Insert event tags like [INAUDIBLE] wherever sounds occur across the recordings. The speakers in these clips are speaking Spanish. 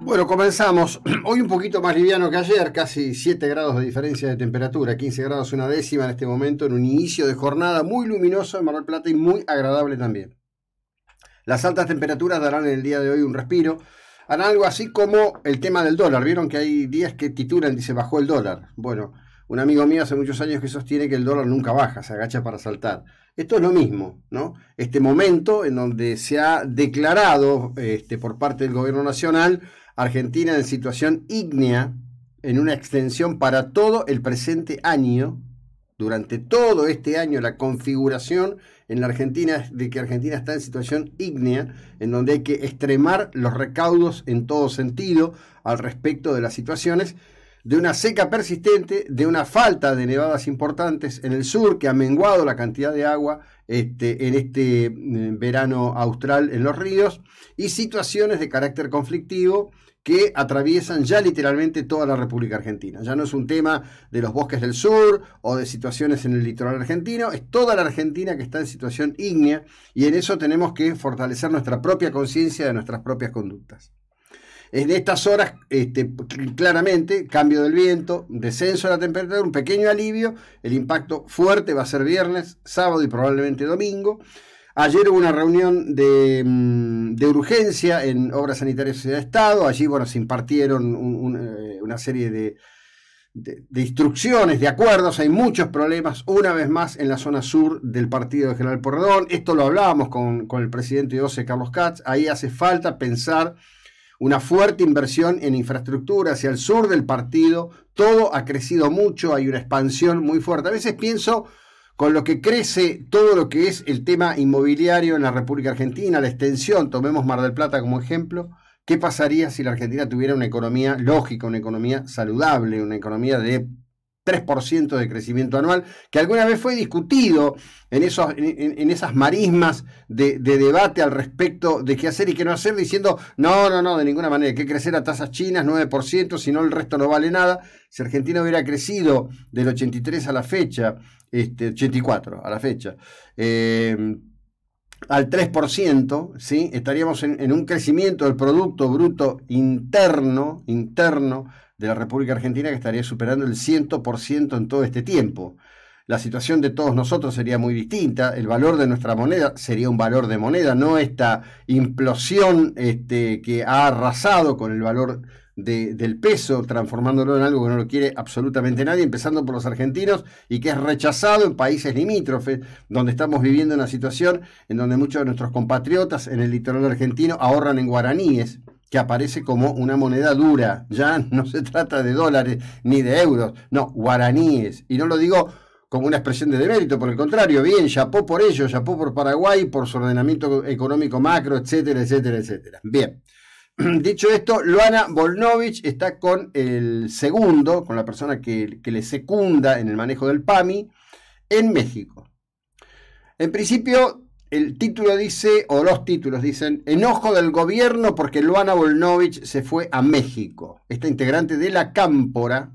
Bueno, comenzamos. [CLEARS THROAT] Hoy un poquito más liviano que ayer, casi 7 grados de diferencia de temperatura, 15 grados una décima en este momento, en un inicio de jornada muy luminoso en Mar del Plata y muy agradable también. Las altas temperaturas darán en el día de hoy un respiro. Harán algo así como el tema del dólar. Vieron que hay días que titulan, dice, bajó el dólar. Bueno, un amigo mío hace muchos años que sostiene que el dólar nunca baja, se agacha para saltar. Esto es lo mismo, ¿no? Este momento en donde se ha declarado este, por parte del gobierno nacional Argentina en situación ígnea, en una extensión para todo el presente año, durante todo este año la configuración en la Argentina de que Argentina está en situación ígnea, en donde hay que extremar los recaudos en todo sentido al respecto de las situaciones de una seca persistente, de una falta de nevadas importantes en el sur que ha menguado la cantidad de agua este, en este mm, verano austral en los ríos y situaciones de carácter conflictivo que atraviesan ya literalmente toda la República Argentina. Ya no es un tema de los bosques del sur o de situaciones en el litoral argentino, es toda la Argentina que está en situación ígnea y en eso tenemos que fortalecer nuestra propia conciencia de nuestras propias conductas. En estas horas, este, claramente, cambio del viento, descenso de la temperatura, un pequeño alivio. El impacto fuerte va a ser viernes, sábado y probablemente domingo. Ayer hubo una reunión de, mm, urgencia en Obras Sanitarias de Estado. Allí, bueno, se impartieron eh, una serie de, instrucciones, de acuerdos, hay muchos problemas, una vez más, en la zona sur del partido de General Porredón. Esto lo hablábamos con, con el presidente de OCE, Carlos Katz. Ahí hace falta pensar una fuerte inversión en infraestructura hacia el sur del partido, todo ha crecido mucho, hay una expansión muy fuerte. A veces pienso con lo que crece todo lo que es el tema inmobiliario en la República Argentina, la extensión, tomemos Mar del Plata como ejemplo, ¿qué pasaría si la Argentina tuviera una economía lógica, una economía saludable, una economía de 3% de crecimiento anual, que alguna vez fue discutido en, esos, en, esas marismas de, debate al respecto de qué hacer y qué no hacer, diciendo, no, no, no, de ninguna manera, hay que crecer a tasas chinas, 9%, si no el resto no vale nada. Si Argentina hubiera crecido del 83 a la fecha, este, 84 a la fecha, eh, al 3%, ¿sí? estaríamos en, en un crecimiento del Producto Bruto Interno, interno de la República Argentina que estaría superando el 100% en todo este tiempo. La situación de todos nosotros sería muy distinta, el valor de nuestra moneda sería un valor de moneda, no esta implosión este, que ha arrasado con el valor del peso, transformándolo en algo que no lo quiere absolutamente nadie, empezando por los argentinos, y que es rechazado en países limítrofes, donde estamos viviendo una situación en donde muchos de nuestros compatriotas en el litoral argentino ahorran en guaraníes que aparece como una moneda dura. Ya no se trata de dólares ni de euros, no, guaraníes. Y no lo digo como una expresión de demérito, por el contrario, bien, chapó por ellos, chapó por Paraguay, por su ordenamiento económico macro, etcétera, etcétera, etcétera. Bien. [CLEARS THROAT] Dicho esto, Luana Volnovich está con el segundo, con la persona que, que le secunda en el manejo del PAMI, en México. En principio, el título dice, o los títulos dicen, enojo del gobierno porque Luana Volnovich se fue a México. Esta integrante de la Cámpora,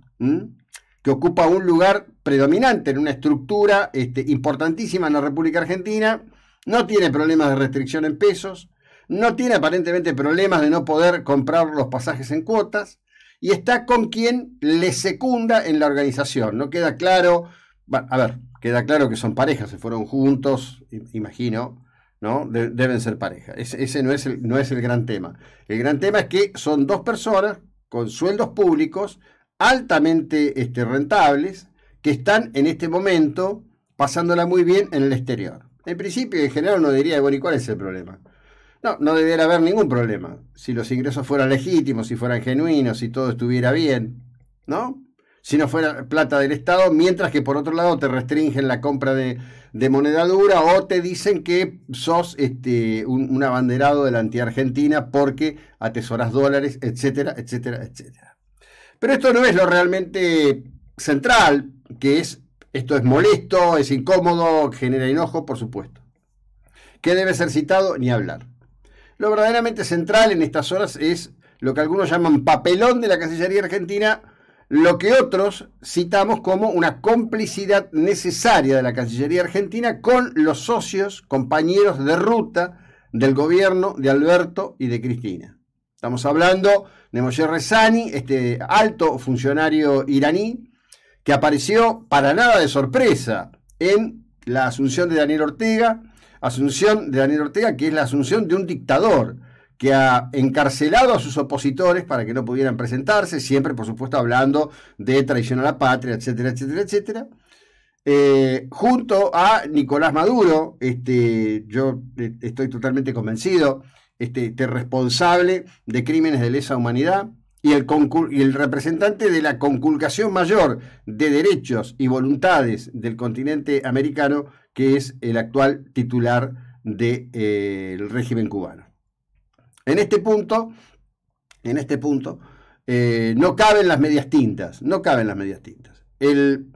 que ocupa un lugar predominante en una estructura este, importantísima en la República Argentina, no tiene problemas de restricción en pesos, no tiene aparentemente problemas de no poder comprar los pasajes en cuotas, y está con quien le secunda en la organización. No queda claro, a ver, Queda claro que son parejas, se fueron juntos, imagino, ¿no? deben ser parejas. Ese, no, es el, no es el gran tema. El gran tema es que son dos personas con sueldos públicos altamente este, rentables que están en este momento pasándola muy bien en el exterior. En principio, en general, uno diría, bueno, ¿y cuál es el problema? No, no debería haber ningún problema. Si los ingresos fueran legítimos, si fueran genuinos, si todo estuviera bien, ¿no? si no fuera plata del Estado, mientras que por otro lado te restringen la compra de, moneda dura o te dicen que sos este, un, abanderado de la anti-Argentina porque atesoras dólares, etcétera, etcétera, etcétera. Pero esto no es lo realmente central, que es, esto es molesto, es incómodo, genera enojo, por supuesto. ¿Qué debe ser citado? Ni hablar. Lo verdaderamente central en estas horas es lo que algunos llaman papelón de la Cancillería Argentina, lo que otros citamos como una complicidad necesaria de la Cancillería Argentina con los socios, compañeros de ruta del gobierno de Alberto y de Cristina. Estamos hablando de Moshe Rezani, este alto funcionario iraní, que apareció para nada de sorpresa en la asunción de Daniel Ortega, asunción de Daniel Ortega, que es la asunción de un dictador, que ha encarcelado a sus opositores para que no pudieran presentarse, siempre, por supuesto, hablando de traición a la patria, etcétera, etcétera, etcétera. Eh, junto a Nicolás Maduro, este, yo eh, estoy totalmente convencido, este, responsable de crímenes de lesa humanidad, y el, y el, representante de la conculcación mayor de derechos y voluntades del continente americano, que es el actual titular del eh, régimen cubano. En este punto, en este punto, eh, no caben las medias tintas, no caben las medias tintas. El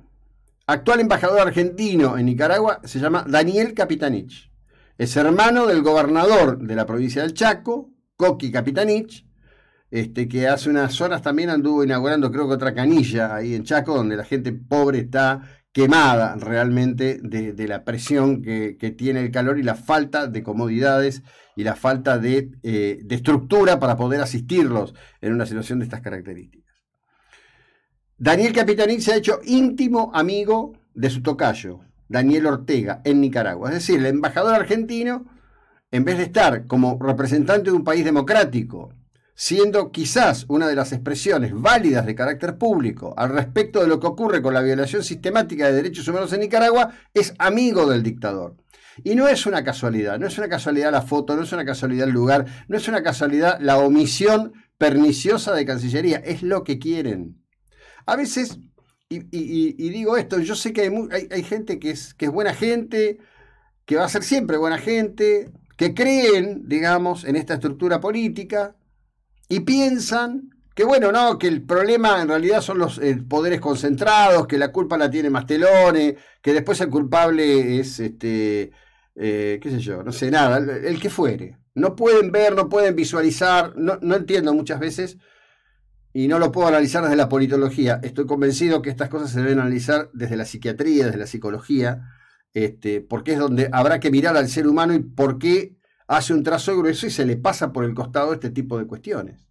actual embajador argentino en Nicaragua se llama Daniel Capitanich. Es hermano del gobernador de la provincia del Chaco, Coqui Capitanich, este, que hace unas horas también anduvo inaugurando, creo que otra canilla ahí en Chaco, donde la gente pobre está quemada realmente de, la presión que, tiene el calor y la falta de comodidades y la falta eh, de, estructura para poder asistirlos en una situación de estas características. Daniel Capitanich se ha hecho íntimo amigo de su tocayo, Daniel Ortega, en Nicaragua. Es decir, el embajador argentino, en vez de estar como representante de un país democrático siendo quizás una de las expresiones válidas de carácter público al respecto de lo que ocurre con la violación sistemática de derechos humanos en Nicaragua, es amigo del dictador. Y no es una casualidad, no es una casualidad la foto, no es una casualidad el lugar, no es una casualidad la omisión perniciosa de Cancillería, es lo que quieren. A veces, y, digo esto, yo sé que hay, gente que es, que es buena gente, que va a ser siempre buena gente, que creen, digamos, en esta estructura política, y piensan que bueno, no, que el problema en realidad son los eh, poderes concentrados, que la culpa la tiene Mastelone, que después el culpable es este, eh, qué sé yo, no sé nada, el, que fuere. No pueden ver, no pueden visualizar, no, no entiendo muchas veces y no lo puedo analizar desde la politología. Estoy convencido que estas cosas se deben analizar desde la psiquiatría, desde la psicología, este, porque es donde habrá que mirar al ser humano y por qué hace un trazo grueso y se le pasa por el costado este tipo de cuestiones.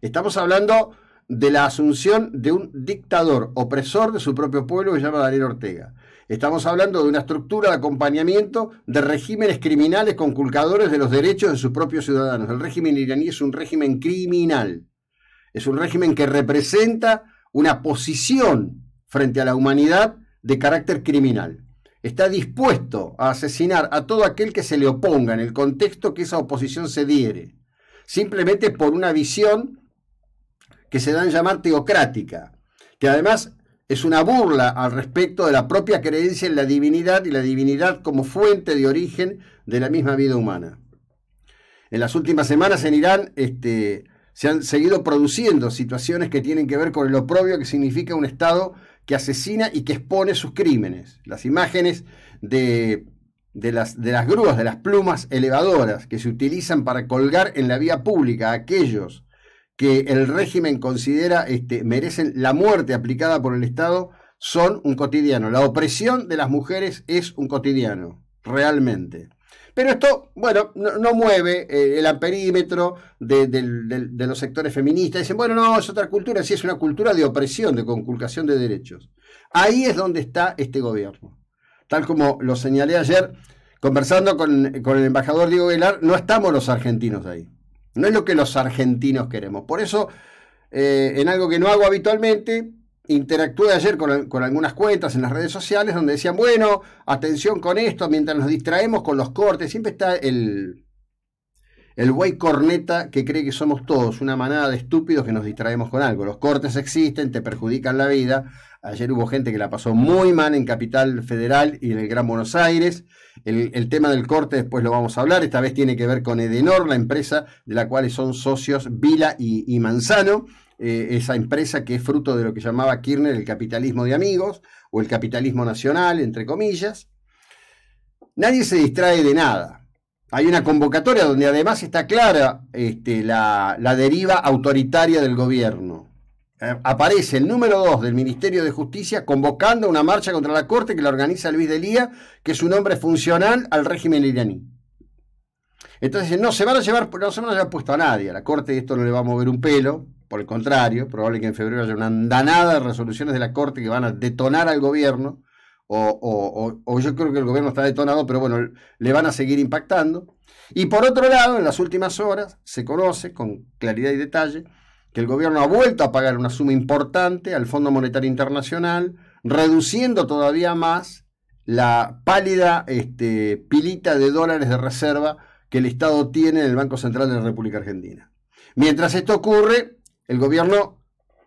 Estamos hablando de la asunción de un dictador opresor de su propio pueblo que se llama Daniel Ortega. Estamos hablando de una estructura de acompañamiento de regímenes criminales conculcadores de los derechos de sus propios ciudadanos. El régimen iraní es un régimen criminal. Es un régimen que representa una posición frente a la humanidad de carácter criminal está dispuesto a asesinar a todo aquel que se le oponga en el contexto que esa oposición se diere, simplemente por una visión que se dan llamar teocrática, que además es una burla al respecto de la propia creencia en la divinidad y la divinidad como fuente de origen de la misma vida humana. En las últimas semanas en Irán este, se han seguido produciendo situaciones que tienen que ver con el oprobio que significa un Estado que asesina y que expone sus crímenes. Las imágenes de, de, las, de las grúas, de las plumas elevadoras que se utilizan para colgar en la vía pública a aquellos que el régimen considera este, merecen la muerte aplicada por el Estado son un cotidiano. La opresión de las mujeres es un cotidiano, realmente. Pero esto, bueno, no, mueve eh, el amperímetro de, los sectores feministas. Dicen, bueno, no, es otra cultura, sí, es una cultura de opresión, de conculcación de derechos. Ahí es donde está este gobierno. Tal como lo señalé ayer, conversando con, el embajador Diego Velar, no estamos los argentinos ahí. No es lo que los argentinos queremos. Por eso, eh, en algo que no hago habitualmente, interactué ayer con, algunas cuentas en las redes sociales donde decían, bueno, atención con esto, mientras nos distraemos con los cortes, siempre está el, el güey corneta que cree que somos todos una manada de estúpidos que nos distraemos con algo. Los cortes existen, te perjudican la vida. Ayer hubo gente que la pasó muy mal en Capital Federal y en el Gran Buenos Aires. El, tema del corte después lo vamos a hablar. Esta vez tiene que ver con Edenor, la empresa de la cual son socios Vila y Manzano eh, esa empresa que es fruto de lo que llamaba Kirchner el capitalismo de amigos o el capitalismo nacional, entre comillas. Nadie se distrae de nada. Hay una convocatoria donde además está clara este, la, deriva autoritaria del gobierno. Eh, aparece el número 2 del Ministerio de Justicia convocando una marcha contra la Corte que la organiza Luis Delía, que es un hombre funcional al régimen iraní. Entonces no se van a llevar, no se van a llevar puesto a nadie, a la Corte esto no le va a mover un pelo, por el contrario, probable que en febrero haya una andanada de resoluciones de la Corte que van a detonar al gobierno, o, yo creo que el gobierno está detonado, pero bueno, le van a seguir impactando. Y por otro lado, en las últimas horas se conoce con claridad y detalle que el gobierno ha vuelto a pagar una suma importante al Fondo Monetario Internacional, reduciendo todavía más la pálida este, pilita de dólares de reserva que el Estado tiene en el Banco Central de la República Argentina. Mientras esto ocurre, el gobierno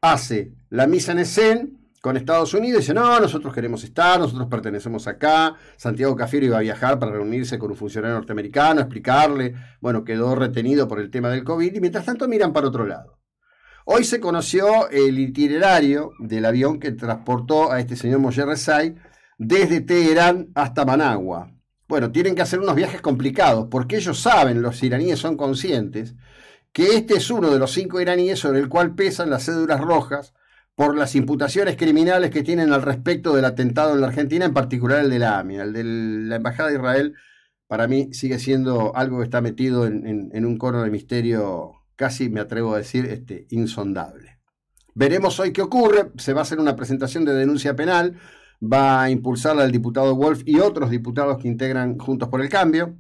hace la misa en escena con Estados Unidos y dice, no, nosotros queremos estar, nosotros pertenecemos acá, Santiago Cafiero iba a viajar para reunirse con un funcionario norteamericano, explicarle, bueno, quedó retenido por el tema del COVID y mientras tanto miran para otro lado. Hoy se conoció el itinerario del avión que transportó a este señor Moyer desde Teherán hasta Managua. Bueno, tienen que hacer unos viajes complicados porque ellos saben, los iraníes son conscientes, que este es uno de los cinco iraníes sobre el cual pesan las cédulas rojas por las imputaciones criminales que tienen al respecto del atentado en la Argentina, en particular el de la AMIA, el de la Embajada de Israel, para mí sigue siendo algo que está metido en, un coro de misterio casi, me atrevo a decir, este, insondable. Veremos hoy qué ocurre, se va a hacer una presentación de denuncia penal, va a impulsarla el diputado Wolf y otros diputados que integran Juntos por el Cambio.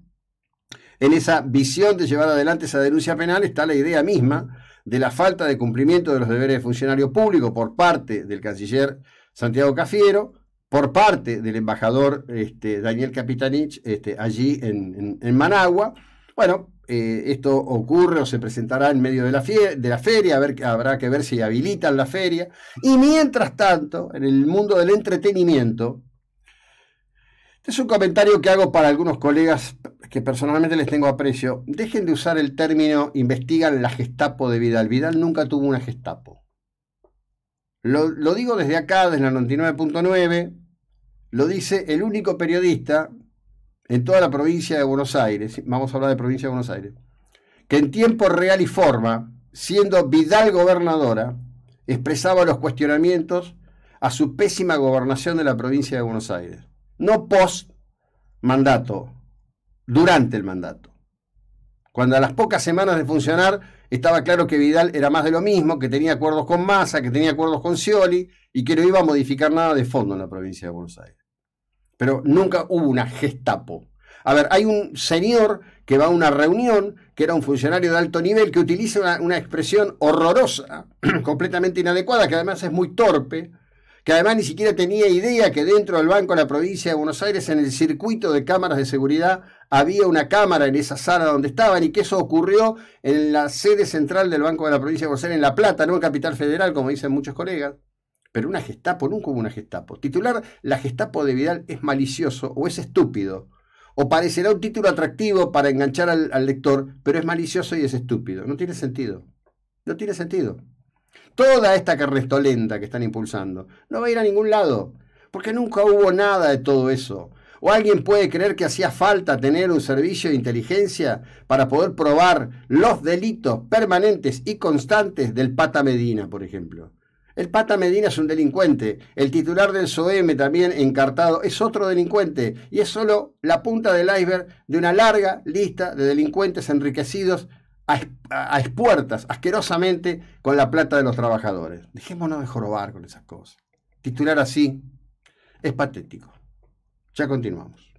En esa visión de llevar adelante esa denuncia penal está la idea misma de la falta de cumplimiento de los deberes de funcionario público por parte del canciller Santiago Cafiero, por parte del embajador este, Daniel Capitanich este, allí en, Managua. Bueno, eh, esto ocurre o se presentará en medio de la, de la feria, a ver, habrá que ver si habilitan la feria. Y mientras tanto, en el mundo del entretenimiento, este es un comentario que hago para algunos colegas que personalmente les tengo aprecio, dejen de usar el término investigan la Gestapo de Vidal. Vidal nunca tuvo una Gestapo. Lo, digo desde acá, desde la 99.9, lo dice el único periodista en toda la provincia de Buenos Aires, vamos a hablar de provincia de Buenos Aires, que en tiempo real y forma, siendo Vidal gobernadora, expresaba los cuestionamientos a su pésima gobernación de la provincia de Buenos Aires. No post mandato, durante el mandato. Cuando a las pocas semanas de funcionar estaba claro que Vidal era más de lo mismo, que tenía acuerdos con Massa, que tenía acuerdos con Cioli y que no iba a modificar nada de fondo en la provincia de Buenos Aires. Pero nunca hubo una gestapo. A ver, hay un señor que va a una reunión, que era un funcionario de alto nivel, que utiliza una, una expresión horrorosa, [CLEARS THROAT] completamente inadecuada, que además es muy torpe, que además ni siquiera tenía idea que dentro del Banco de la Provincia de Buenos Aires, en el circuito de cámaras de seguridad, había una cámara en esa sala donde estaban y que eso ocurrió en la sede central del Banco de la Provincia de Buenos Aires, en La Plata, no en Capital Federal, como dicen muchos colegas. Pero una Gestapo, nunca hubo una Gestapo. Titular, la Gestapo de Vidal es malicioso o es estúpido. O parecerá un título atractivo para enganchar al, al lector, pero es malicioso y es estúpido. No tiene sentido. No tiene sentido. Toda esta carrestolenta que están impulsando no va a ir a ningún lado, porque nunca hubo nada de todo eso. ¿O alguien puede creer que hacía falta tener un servicio de inteligencia para poder probar los delitos permanentes y constantes del Pata Medina, por ejemplo? El Pata Medina es un delincuente, el titular del SOEM también encartado es otro delincuente y es solo la punta del iceberg de una larga lista de delincuentes enriquecidos a, a expuertas, asquerosamente, con la plata de los trabajadores. Dejémonos de jorobar con esas cosas. Titular así es patético. Ya continuamos.